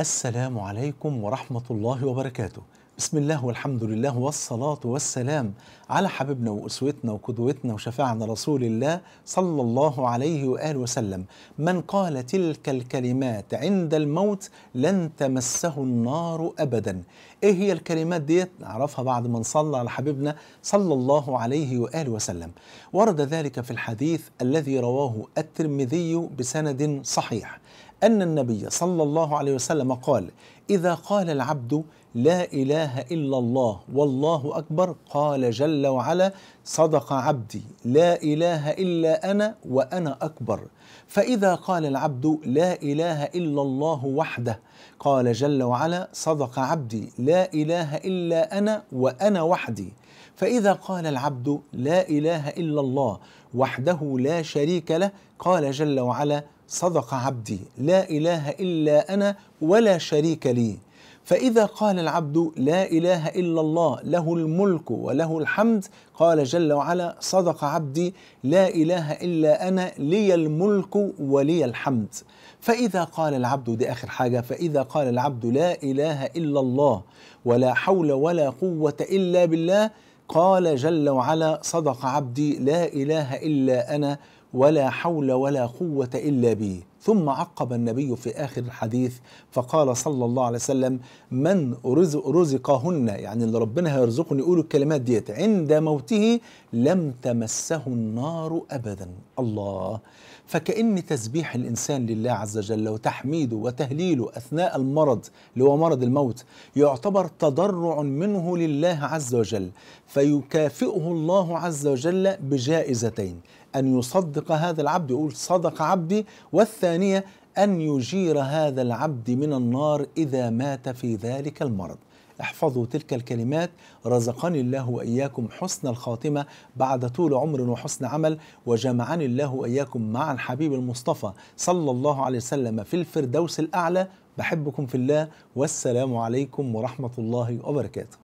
السلام عليكم ورحمة الله وبركاته بسم الله والحمد لله والصلاة والسلام على حبيبنا وأسوتنا وقدوتنا وشفاعنا رسول الله صلى الله عليه وآله وسلم من قال تلك الكلمات عند الموت لن تمسه النار أبدا إيه هي الكلمات دي نعرفها بعد ما نصلى على حبيبنا صلى الله عليه وآله وسلم ورد ذلك في الحديث الذي رواه الترمذي بسند صحيح أن النبي صلى الله عليه وسلم قال إذا قال العبد لا إله إلا الله والله أكبر قال جل وعلا صدق عبدي لا إله إلا أنا وأنا أكبر فإذا قال العبد لا إله إلا الله وحده قال جل وعلا صدق عبدي لا إله إلا أنا وأنا وحدي فإذا قال العبد لا إله إلا الله وحده لا شريك له قال جل وعلا صدق عبدي لا اله الا انا ولا شريك لي فاذا قال العبد لا اله الا الله له الملك وله الحمد قال جل وعلا صدق عبدي لا اله الا انا لي الملك ولي الحمد فاذا قال العبد دي اخر حاجه فاذا قال العبد لا اله الا الله ولا حول ولا قوه الا بالله قال جل وعلا صدق عبدي لا اله الا انا ولا حول ولا قوة إلا به ثم عقب النبي في آخر الحديث فقال صلى الله عليه وسلم من رزق رزقهن يعني اللي ربنا هيرزقني يقول الكلمات ديت عند موته لم تمسه النار أبدا الله فكأن تسبيح الإنسان لله عز وجل وتحميده وتهليله أثناء المرض اللي هو مرض الموت يعتبر تضرع منه لله عز وجل فيكافئه الله عز وجل بجائزتين أن يصدق هذا العبد يقول صدق عبدي والثاني الثانية أن يجير هذا العبد من النار إذا مات في ذلك المرض احفظوا تلك الكلمات رزقني الله وإياكم حسن الخاتمة بعد طول عمر وحسن عمل وجمعني الله وإياكم مع الحبيب المصطفى صلى الله عليه وسلم في الفردوس الأعلى بحبكم في الله والسلام عليكم ورحمة الله وبركاته